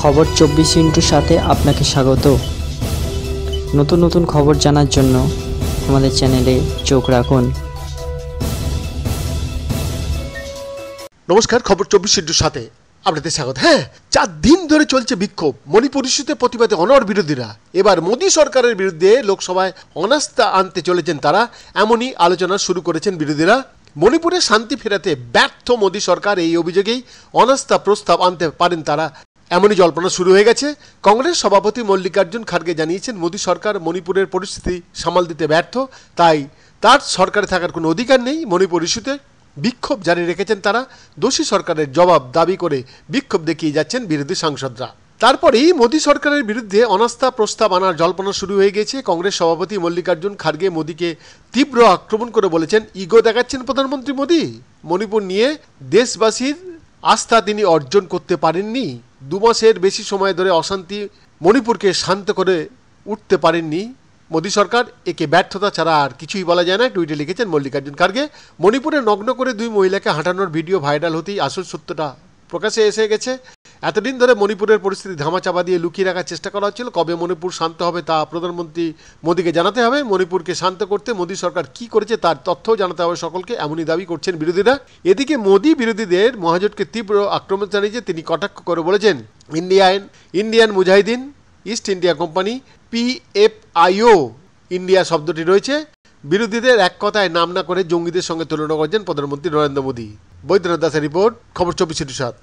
খবর চব্বিশ ইন্টুর সাথে আপনাকে স্বাগত নতুন নতুন খবর জানার জন্য আমাদের চ্যানেলে চোখ রাখুন নমস্কার খবর চব্বিশ ইন্টুর সাথে আপনাদের স্বাগত হ্যাঁ চার দিন ধরে চলছে বিক্ষোভ মণিপুর ইস্যুতে প্রতিবাদে অনর বিরোধীরা এবার মোদী সরকারের বিরুদ্ধে লোকসভায় অনাস্থা আনতে চলেছেন তারা এমনই আলোচনা শুরু করেছেন বিরোধীরা মণিপুরে শান্তি ফেরাতে ব্যর্থ মোদী সরকার এই অভিযোগেই অনাস্থা প্রস্তাব আনতে পারেন তারা এমনই জল্পনা শুরু হয়ে গেছে কংগ্রেস সভাপতি মল্লিকার্জুন খাড়গে জানিয়েছেন মোদী সরকার মণিপুরের পরিস্থিতি সামাল দিতে ব্যর্থ তাই তার সরকারে থাকার কোনো অধিকার নেই মণিপুর ইস্যুতে বিক্ষোভ জারি রেখেছেন তারা দোষী সরকারের জবাব দাবি করে বিক্ষোভ দেখিয়ে যাচ্ছেন বিরোধী সাংসদরা তারপরেই মোদী সরকারের বিরুদ্ধে অনাস্থা প্রস্তাব আনার জল্পনা শুরু হয়ে গেছে কংগ্রেস সভাপতি মল্লিকার্জুন খার্গে মোদীকে তীব্র আক্রমণ করে বলেছেন ইগো দেখাচ্ছেন প্রধানমন্ত্রী মোদী মণিপুর নিয়ে দেশবাসীর আস্থা তিনি অর্জন করতে পারেননি মাসের বেশি সময় ধরে অশান্তি মণিপুরকে শান্ত করে উঠতে পারেননি মোদী সরকার একে ব্যর্থতা ছাড়া আর কিছুই বলা যায় না টুইটে লিখেছেন মল্লিকার্জুন খার্গে মণিপুরে নগ্ন করে দুই মহিলাকে হাঁটানোর ভিডিও ভাইরাল হতেই আসল সত্যটা প্রকাশে এসে গেছে এতদিন ধরে মণিপুরের পরিস্থিতি ধামাচাপা দিয়ে লুকিয়ে রাখার চেষ্টা করা হচ্ছিল কবে মণিপুর শান্ত হবে তা প্রধানমন্ত্রী মোদীকে জানাতে হবে মণিপুরকে শান্ত করতে মোদী সরকার কি করেছে তার তথ্য জানাতে হবে সকলকে এমনই দাবি করছেন বিরোধীরা এদিকে মোদী বিরোধীদের মহাজোটকে তীব্র আক্রমণ চালিয়েছে তিনি কটাক্ষ করে বলেছেন Indian Indian Mujahideen East India company পিএফআইও ইন্ডিয়া শব্দটি রয়েছে বিরোধীদের এক কথায় নাম না করে জঙ্গিদের সঙ্গে তুলনা করছেন প্রধানমন্ত্রী নরেন্দ্র মোদী বৈদ্যনাথ দাসের রিপোর্ট খবর চব্বিশ সাত